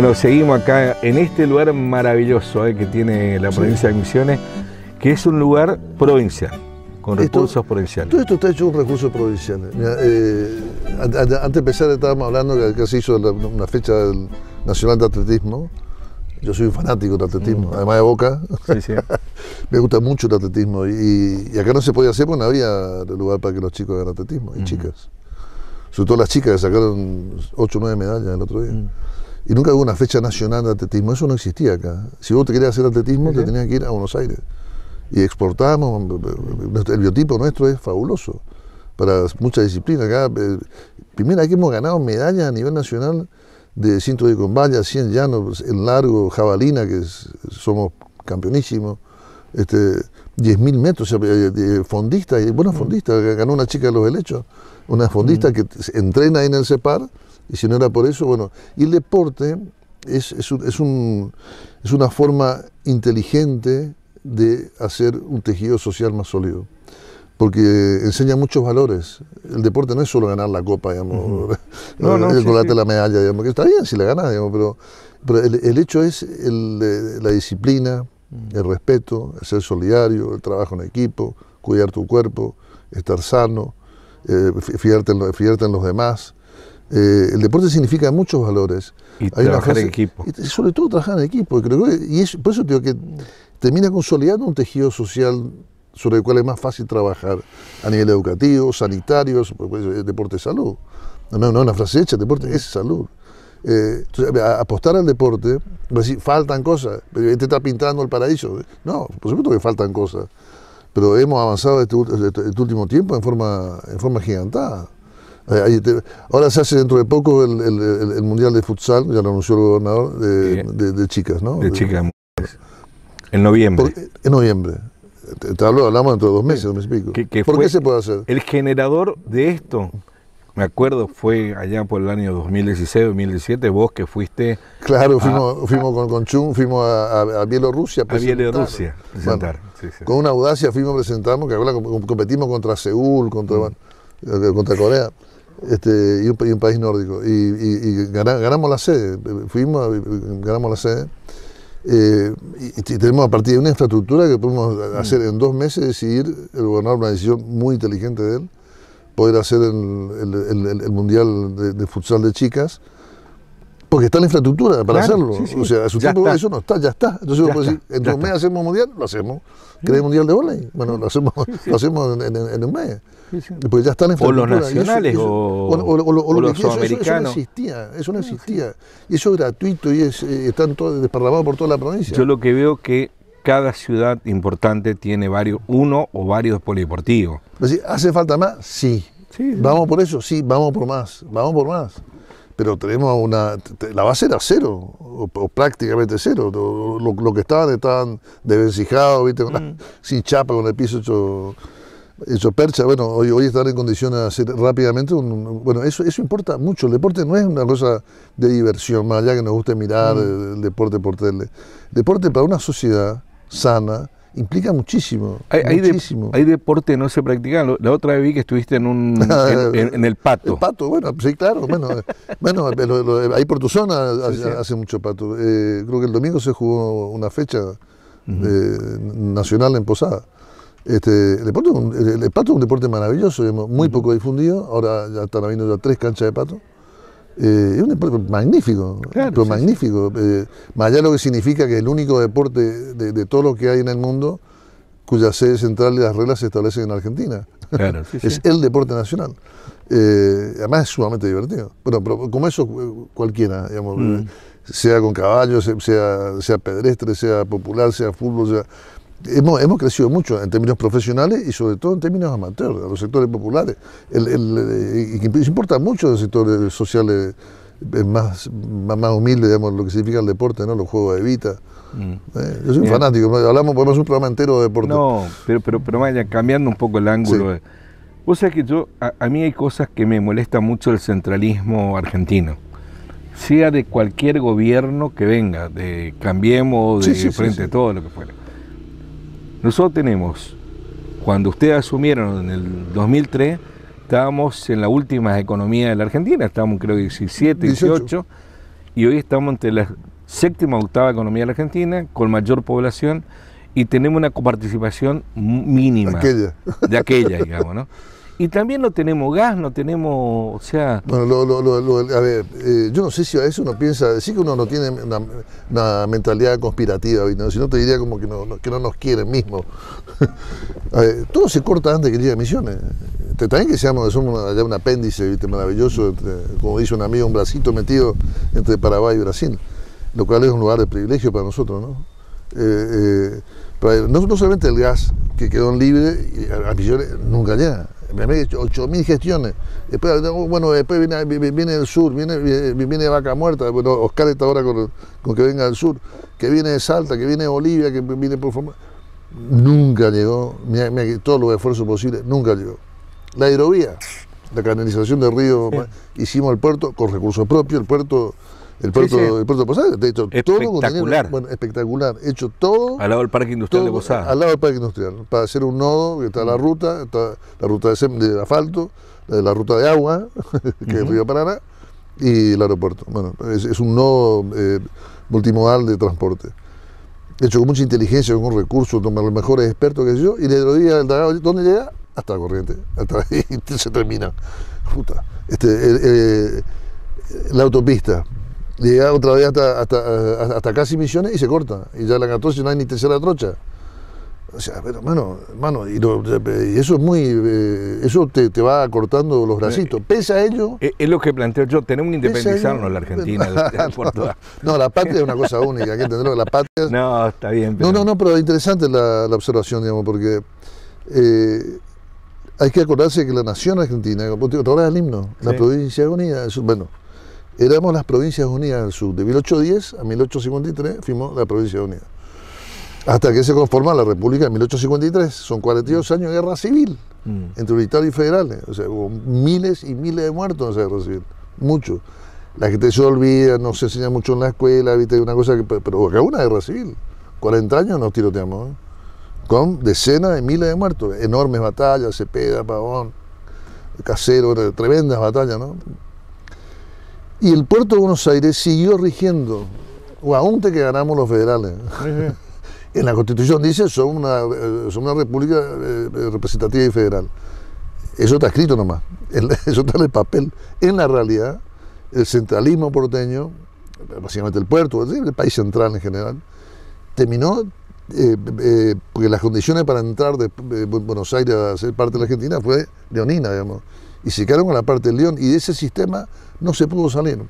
Bueno, seguimos acá en este lugar maravilloso eh, que tiene la provincia de Misiones, que es un lugar provincial, con recursos provinciales. Todo esto está hecho con recursos provinciales. Eh, antes de empezar estábamos hablando que acá se hizo una fecha nacional de atletismo. Yo soy un fanático del atletismo, mm. además de Boca. Me gusta mucho el atletismo y, acá no se podía hacer porque no había lugar para que los chicos hagan atletismo y mm. chicas. Sobre todo las chicas que sacaron 8 o 9 medallas el otro día. Mm. Y nunca hubo una fecha nacional de atletismo, eso no existía acá. Si vos te querías hacer atletismo, te tenías que ir a Buenos Aires. Y exportamos, el biotipo nuestro es fabuloso para muchas disciplinas. Acá, eh, primero aquí hemos ganado medallas a nivel nacional de cinto de vallas, 100 llanos, en largo, jabalina, que somos campeonísimos, este, 10.000 metros, o eh, eh, y fondistas, fondista, fondistas, ganó una chica de los helechos, una fondista que entrena en el CEPAR y si no era por eso, bueno, y el deporte es, es, un, es una forma inteligente de hacer un tejido social más sólido, porque enseña muchos valores. El deporte no es solo ganar la copa, digamos, no, no, el la medalla, digamos, que está bien si la ganas, digamos, pero, el, hecho es la disciplina, el respeto, el ser solidario, el trabajo en equipo, cuidar tu cuerpo, estar sano, eh, en los demás. Eh, el deporte significa muchos valores. Y trabajar en equipo. Y sobre todo trabajar en equipo. y es, por eso digo que termina consolidando un tejido social sobre el cual es más fácil trabajar a nivel educativo, sanitario, deporte es salud. Eh, no, no, una frase hecha, deporte es salud. apostar al deporte, decir, pues faltan cosas, te este está pintando el paraíso. No, por supuesto que faltan cosas, pero hemos avanzado este, este, este último tiempo en forma, en forma gigantada. Eh, ahora se hace dentro de poco el, Mundial de Futsal, ya lo anunció el gobernador, de, chicas, ¿no? De chicas. En noviembre. en noviembre. Te, hablo, hablamos dentro de dos meses, dos meses ¿Por qué se puede hacer? El generador de esto, me acuerdo, fue allá por el año 2016, 2017, vos que fuiste. Claro, fuimos, fuimos con, con fuimos a, a, a Bielorrusia a presentar. Bielorrusia, Con una audacia fuimos, presentamos, que ahora competimos contra Seúl, contra, mm. eh, contra Corea este, y, un, país nórdico. Y, ganamos la sede, fuimos, ganamos la sede. Eh, y, tenemos a partir de una infraestructura que podemos mm. hacer en dos meses, decidir, el gobernador una decisión muy inteligente de él, poder hacer el, Mundial de Futsal de Chicas porque está la infraestructura para hacerlo. O sea, a su tiempo eso no está, ya está. Entonces uno en un mes hacemos mundial, lo hacemos. ¿Querés mundial de volei? Bueno, lo hacemos, lo hacemos en, un mes. Porque ya está la infraestructura. O los nacionales o, o, los, los sudamericanos. Eso, no existía, eso no existía. Y eso es gratuito y es, eh, están desparramados por toda la provincia. Yo lo que veo que cada ciudad importante tiene varios, uno o varios polideportivos. ¿Hace falta más? sí. ¿Vamos por eso? Sí, vamos por más, vamos por más pero tenemos una. La base era cero, o, prácticamente cero. Lo, que estaban, estaban desvencijados, ¿viste? Mm. sin chapa, con el piso hecho, percha. Bueno, hoy, hoy están en condiciones de hacer rápidamente. Un, bueno, eso, eso importa mucho. El deporte no es una cosa de diversión, más allá que nos guste mirar mm. el, deporte por tele. deporte para una sociedad sana implica muchísimo. Hay, muchísimo. Hay, deporte no se practica La otra vez vi que estuviste en un en, el pato. El pato, bueno, sí, claro. Bueno, eh, bueno eh, eh, ahí por tu zona hace, mucho pato. creo que el domingo se jugó una fecha nacional en Posada. Este, el, pato es un deporte maravilloso, muy poco difundido. Ahora ya están habiendo ya tres canchas de pato. Eh, es un deporte magnífico, pero magnífico. Eh, más allá lo que significa que es el único deporte de, todo lo que hay en el mundo cuya sede central y las reglas se establecen en Argentina. es el deporte nacional. Eh, además es sumamente divertido. Bueno, pero como eso cualquiera, digamos, mm. sea con caballos, sea, sea pedestre, sea popular, sea fútbol, sea Hemos, crecido mucho en términos profesionales y sobre todo en términos amateurs, los sectores populares. El, el, eh, importa mucho los sectores sociales más, más, humildes, digamos, lo que significa el deporte, ¿no? los juegos de vida mm. eh, yo soy fanático, hablamos, podemos un programa entero de deporte. No, pero, pero, pero vaya, cambiando un poco el ángulo. Eh. O sea que yo, a, mí hay cosas que me molesta mucho el centralismo argentino sea de cualquier gobierno que venga, de Cambiemos, de Frente a Todo, lo que fuera. Nosotros tenemos, cuando ustedes asumieron en el 2003, estábamos en la última economía de la Argentina, estábamos creo 17, 18, y hoy estamos entre la séptima octava economía de la Argentina, con mayor población, y tenemos una coparticipación mínima. De aquella, digamos, ¿no? Y también no tenemos gas, no tenemos, o sea... Bueno, a ver, eh, yo no sé si a eso uno piensa, decir que uno no tiene una, mentalidad conspirativa, si no te diría como que no, que no nos quieren mismo. todo se corta antes que llegue a Misiones. Te, también que seamos, somos un apéndice ¿viste? maravilloso, como dice un amigo, un bracito metido entre Paraguay y Brasil, lo cual es un lugar de privilegio para nosotros, ¿no? Eh, eh, no, solamente el gas que quedó en libre, a Misiones nunca llega me 8.000 gestiones. Después, bueno, después viene, el sur, viene, viene Vaca Muerta, bueno, Oscar está ahora con, que venga el sur, que viene de Salta, que viene Bolivia, que viene por forma. Nunca llegó, me todos los esfuerzos posibles, nunca llegó. La aerovía la canalización del río, hicimos el puerto con recursos propios, el puerto el puerto, el puerto de Posada, de hecho, espectacular. todo espectacular bueno, espectacular, hecho todo. Al lado del parque industrial de Posadas. Al lado del parque industrial, para hacer un nodo, que está la mm. ruta, la ruta de, asfalto, la ruta de agua, que Río Paraná, y el aeropuerto. Bueno, es, un nodo eh, multimodal de transporte. Hecho con mucha inteligencia, con recursos, con los mejores expertos que yo, y le día al ¿dónde llega? Hasta la corriente, hasta ahí se termina. Puta. Este, eh, la autopista, llega otra vez hasta, hasta, hasta, casi Misiones y se corta. Y ya la 14 no hay ni tercera trocha. O sea, pero hermano, hermano, y, eso es muy. Eh, eso te, va cortando los bracitos. Eh, pese a ello. Eh, es, lo que planteo yo, tenemos que independizarnos la Argentina. no, no, la patria es una cosa única, hay que entenderlo. La patria. No, está bien. No, no, no, pero interesante la, la observación, digamos, porque. hay que acordarse que la nación argentina, ¿te acordás el himno? La provincia unida, bueno, éramos las Provincias Unidas del Sur. De 1810 a 1853 fuimos la Provincia Unidas. Hasta que se conforma la República en 1853. Son 42 años de guerra civil mm. entre militares y federales. O sea, hubo miles y miles de muertos en esa guerra civil. Muchos. La gente se olvida, no se enseña mucho en la escuela, viste, una cosa que. Pero una guerra civil. 40 años nos tiroteamos. ¿eh? Con decenas de miles de muertos. Enormes batallas, Cepeda, Pavón, Casero, tremendas batallas, ¿no? Y el puerto de Buenos Aires siguió rigiendo, o aún te que ganamos los federales. en la Constitución dice, son una, eh, son una república eh, eh, representativa y federal. Eso está escrito nomás, eso está en el papel. En la realidad, el centralismo porteño, básicamente el puerto, el país central en general, terminó porque las condiciones para entrar de Buenos Aires a ser parte de la Argentina fue leonina, digamos. Y se quedaron con la parte de León y de ese sistema no se pudo salir.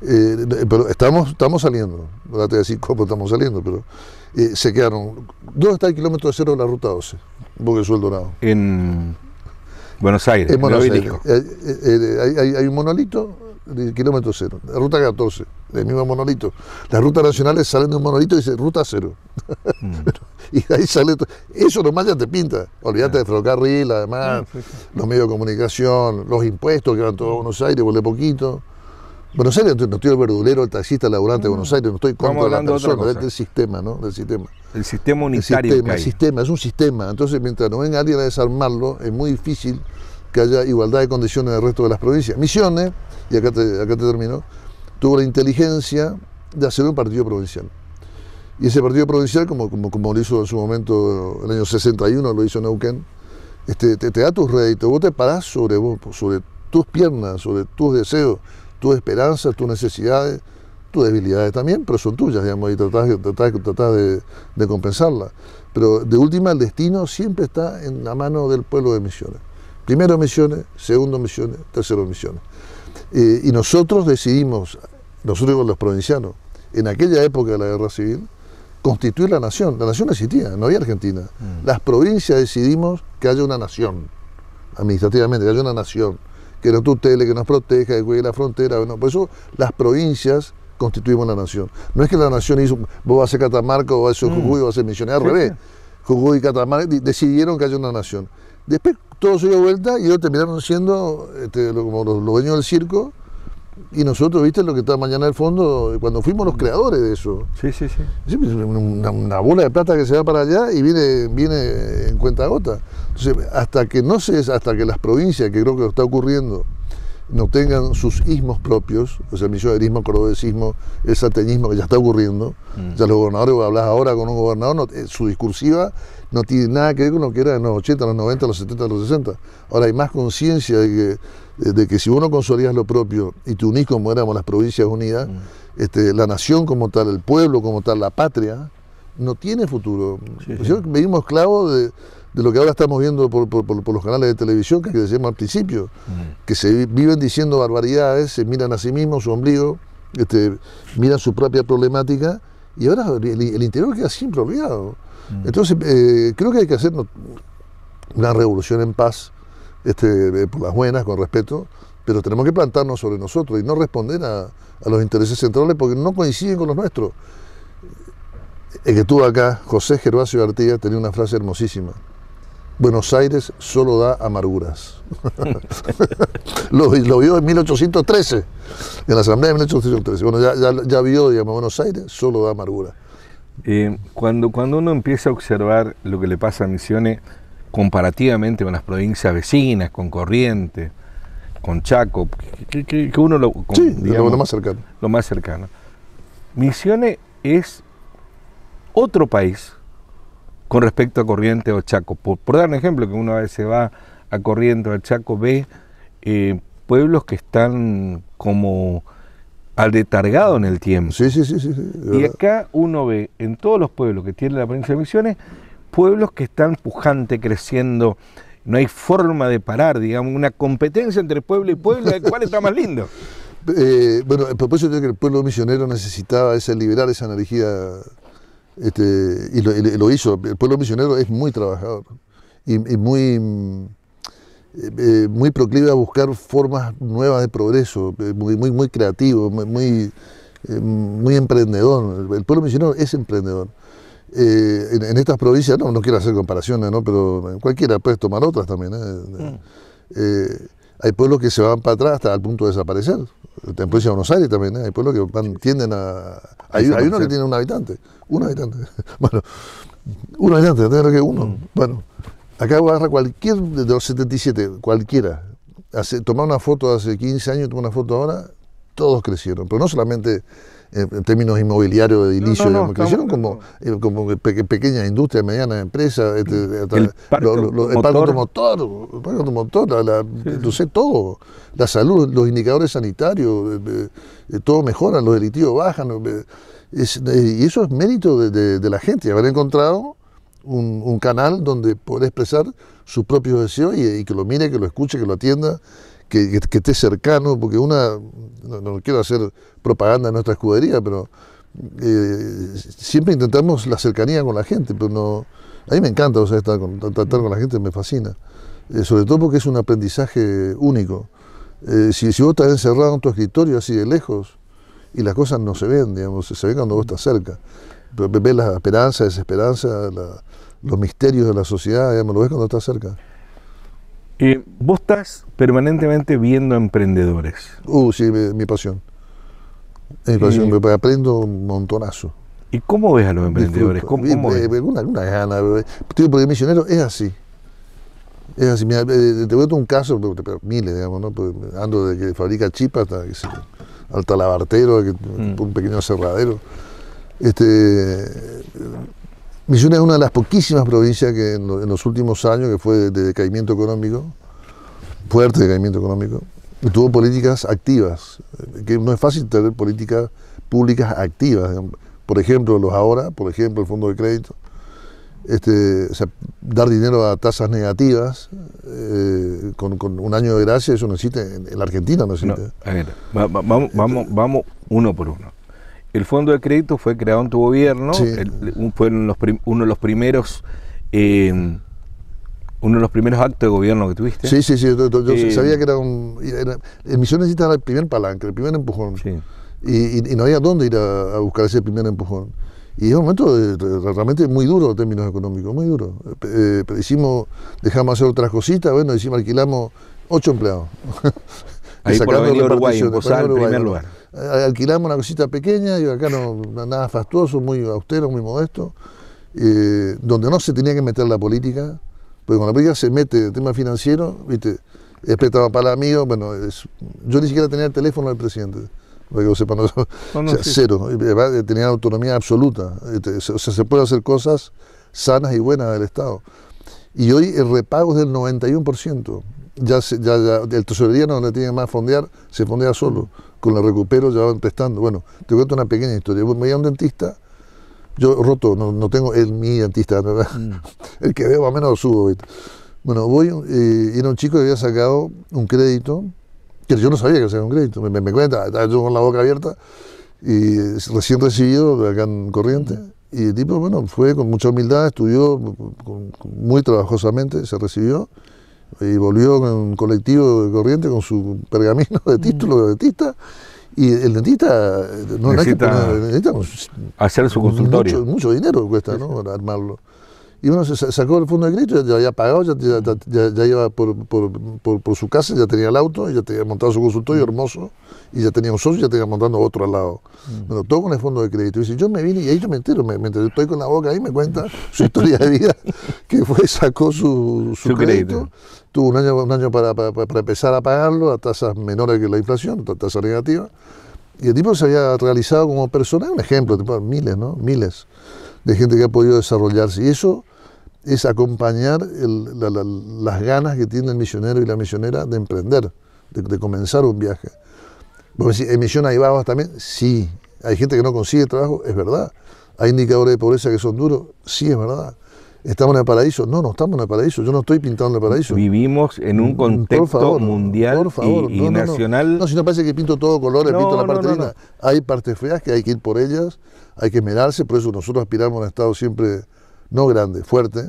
Eh, pero estamos, estamos saliendo, no te voy a decir cómo estamos saliendo, pero eh, se quedaron. ¿Dónde está el kilómetro de cero de la ruta 12? Boca Dorado. En Buenos Aires. En Buenos Aires. Eh, hay, hay, un monolito de kilómetro cero, la ruta 14, el mismo monolito. Las rutas nacionales salen de un monolito y dice ruta cero. Mm. y ahí sale todo. Eso nomás ya te pinta. Olvídate de ferrocarril, además, pues, los medios de comunicación, los impuestos que van todos a Buenos Aires, vuelve poquito. Buenos Aires, no estoy el verdulero, el taxista, el laburante de Buenos Aires, no estoy contra sistema, ¿no? Del sistema. El sistema unitario. El sistema, es un sistema. Entonces, mientras no venga alguien a desarmarlo, es muy difícil que haya igualdad de condiciones en el resto de las provincias. Misiones, y acá te, acá te termino, tuvo la inteligencia de hacer un partido provincial. Y ese partido provincial, como, como, como lo hizo en su momento en el año 61, lo hizo Neuquén, este, te, da tus réditos, vos te parás sobre vos, sobre tus piernas, sobre tus deseos, tus esperanzas, tus necesidades, tus debilidades también, pero son tuyas, digamos, y tratás, de, de compensarlas. Pero de última, el destino siempre está en la mano del pueblo de Misiones. Primero Misiones, segundo Misiones, tercero Misiones. Eh, y nosotros decidimos, nosotros los provincianos, en aquella época de la guerra civil, constituir la nación. La nación existía, no había Argentina. Mm. Las provincias decidimos que haya una nación, administrativamente, que haya una nación, que nos tutele, que nos proteja, que cuide la frontera. por eso las provincias constituimos la nación. No es que la nación hizo, vos vas a ser Catamarca, vos vas a ser mm. Jujuy, o vas a ser Misiones, al revés. Jujuy y Catamarca decidieron que haya una nación. Después todo se dio vuelta y ellos terminaron siendo este, como los dueños del circo y nosotros, viste lo que está mañana al fondo, cuando fuimos los creadores de eso. Sí, sí, sí. Pues, una, bola de plata que se va para allá y viene, viene en cuenta gota. Entonces, hasta que no se, hasta que las provincias, que creo que está ocurriendo, no tengan sus ismos propios, o sea, el el cordobesismo, el sateñismo que ya está ocurriendo. O mm. Ya los gobernadores, hablas ahora con un gobernador, eh, su discursiva no tiene nada que ver con lo que era en los 80, los 90, los 70, los 60. Ahora hay más conciencia de que, de que si uno consolidas lo propio y te unís como éramos las provincias unidas, mm. este, la nación como tal, el pueblo como tal, la patria, no tiene futuro. Sí, sí. Yo de, de lo que ahora estamos viendo por, los canales de televisión que decíamos al principio, mm. que se viven diciendo barbaridades, se miran a sí mismos, su ombligo, este, miran su propia problemática y ahora el, interior queda siempre olvidado. Mm. Entonces, eh, creo que hay que hacer una revolución en paz, este, por las buenas, con respeto, pero tenemos que plantarnos sobre nosotros y no responder a, los intereses centrales porque no coinciden con los nuestros. El que estuvo acá, José Gervasio Artigas, tenía una frase hermosísima. Buenos Aires solo da amarguras. lo, vio en 1813, en la Asamblea de 1813. Bueno, ya, ya, vio, digamos, Buenos Aires solo da amarguras. Eh, cuando, cuando uno empieza a observar lo que le pasa a Misiones comparativamente con las provincias vecinas, con Corrientes, con Chaco, que, uno lo... sí, lo más cercano. Lo más cercano. Misiones es otro país con respecto a Corrientes o Chaco. Por, dar un ejemplo, que uno a veces va a Corrientes o al Chaco, ve eh, pueblos que están como al detargado en el tiempo. Sí, sí, sí. sí, y acá uno ve en todos los pueblos que tiene la provincia de Misiones, pueblos que están pujante, creciendo, no hay forma de parar, digamos, una competencia entre pueblo y pueblo, ¿cuál está más lindo? Eh, bueno, el propósito de que el pueblo misionero necesitaba ese, liberar esa energía este, y, lo, hizo. El pueblo misionero es muy trabajador y, muy, eh, eh, muy proclive a buscar formas nuevas de progreso, eh, muy, muy, muy creativo, muy, muy, emprendedor. El pueblo misionero es emprendedor. en, estas provincias, no, no quiero hacer comparaciones, ¿no? pero cualquiera puedes tomar otras también. Mm. hay pueblos que se van para atrás hasta el punto de desaparecer en provincia de Buenos Aires también, ¿eh? hay pueblos que tienden a... Hay, uno que tiene un habitante, un habitante, bueno, un habitante, creo que uno, mm. bueno, acá agarra cualquier de los 77, cualquiera, tomar una foto hace 15 años, tomar una foto ahora, todos crecieron, pero no solamente eh, en términos inmobiliarios, de inicio, como, eh, como pequeñas industrias, medianas empresas, este, el, parque lo, el automotor, el la, todo, la salud, los indicadores sanitarios, todo mejora, los delitivos bajan. Eh, y eso es mérito de, la gente, haber encontrado un, canal donde poder expresar sus propios deseos y que lo mire, que lo escuche, que lo atienda que, que, esté cercano, porque una, no, quiero hacer propaganda en nuestra escudería, pero eh, siempre intentamos la cercanía con la gente, pero no, a mí me encanta o estar con, tratar con la gente, me fascina, eh, sobre todo porque es un aprendizaje único. Eh, si, si, vos estás encerrado en tu escritorio así de lejos y las cosas no se ven, digamos, se ven cuando vos estás cerca, ves la esperanza, desesperanza, los misterios de la sociedad, lo ves cuando estás cerca. Eh, vos estás permanentemente viendo emprendedores. Uh, sí, mi, pasión. Mi pasión, aprendo un montonazo. ¿Y cómo ves a los emprendedores? ¿Cómo, eh, Una, gana. porque misionero es así. Es así. Eh, te voy a dar un caso, pero, miles, digamos, ¿no? ando de que fabrica chipas hasta que al talabartero, mm. un pequeño cerradero. Este, Misiones es una de las poquísimas provincias que en, los últimos años, que fue de, decaimiento económico, fuerte decaimiento económico, tuvo políticas activas, eh, que no es fácil tener políticas públicas activas. Por ejemplo, los ahora, por ejemplo, el fondo de crédito, este, dar dinero a tasas negativas eh, con, un año de gracia, eso no existe en, la Argentina, no existe. vamos, vamos, vamos uno por uno el fondo de crédito fue creado en tu gobierno, fue uno de los, primeros... Eh, uno de los primeros actos de gobierno que tuviste. Sí, sí, sí. Yo, eh, sabía que era un. en era el primer palanque, el primer empujón. Y, no había dónde ir a, buscar ese primer empujón. Y es un momento realmente muy duro en términos económicos, muy duro. Eh, pero hicimos, dejamos hacer otras cositas, bueno, decimos, alquilamos ocho empleados. Ahí por Uruguay, primer lugar alquilamos una cosita pequeña, y acá no, nada fastuoso, muy austero, muy modesto, eh, donde no se tenía que meter la política, porque cuando la política se mete el tema financiero, viste, espectaba para amigos, bueno, yo ni siquiera tenía el teléfono del presidente. Para que lo sepan, cero, tenía autonomía absoluta, este, o sea, se puede hacer cosas sanas y buenas del Estado. Y hoy el repago es del 91%. Ya, ya el tesorería no le tiene más fondear, se fondea solo con la recupero ya van prestando. Bueno, te cuento una pequeña historia. Me voy a un dentista, yo roto, no, tengo el mi dentista, mm. el que veo a menos subo. Bueno, voy, eh, y era un chico que había sacado un crédito, que yo no sabía que era un crédito, me, cuenta, yo con la boca abierta, y recién recibido de acá en Corriente. Mm. Y el tipo, bueno, fue con mucha humildad, estudió muy trabajosamente, se recibió y volvió con un colectivo de corriente con su pergamino de título de dentista. Y el dentista no necesita, hacer su consultorio. Mucho, mucho dinero cuesta ¿no? armarlo y uno se sacó el fondo de crédito, ya, había pagado, ya, ya, iba por, su casa, ya tenía el auto, ya tenía montado su consultorio mm. hermoso, y ya tenía un socio, ya tenía montando otro al lado. Mm. todo con el fondo de crédito. Y dice, yo me vine, y ahí yo me entero, me, mientras estoy con la boca ahí, me cuenta su historia de vida, que fue, sacó su, crédito, tuvo un año, para, empezar a pagarlo a tasas menores que la inflación, a tasas negativas, y el tipo se había realizado como persona, un ejemplo, tipo, miles, ¿no? Miles de gente que ha podido desarrollarse. Y eso es acompañar las ganas que tiene el misionero y la misionera de emprender, de, comenzar un viaje. ¿en Misión hay babas también? Sí. ¿Hay gente que no consigue trabajo? Es verdad. ¿Hay indicadores de pobreza que son duros? Sí, es verdad. ¿Estamos en el paraíso? No, no estamos en el paraíso. Yo no estoy pintando el paraíso. Vivimos en un mm, contexto mundial y, nacional. No, si no parece que pinto todo color, pinto la parte linda. Hay partes feas que hay que ir por ellas, hay que esmerarse, por eso nosotros aspiramos a un Estado siempre, no grande, fuerte,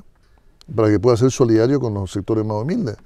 para que pueda ser solidario con los sectores más humildes.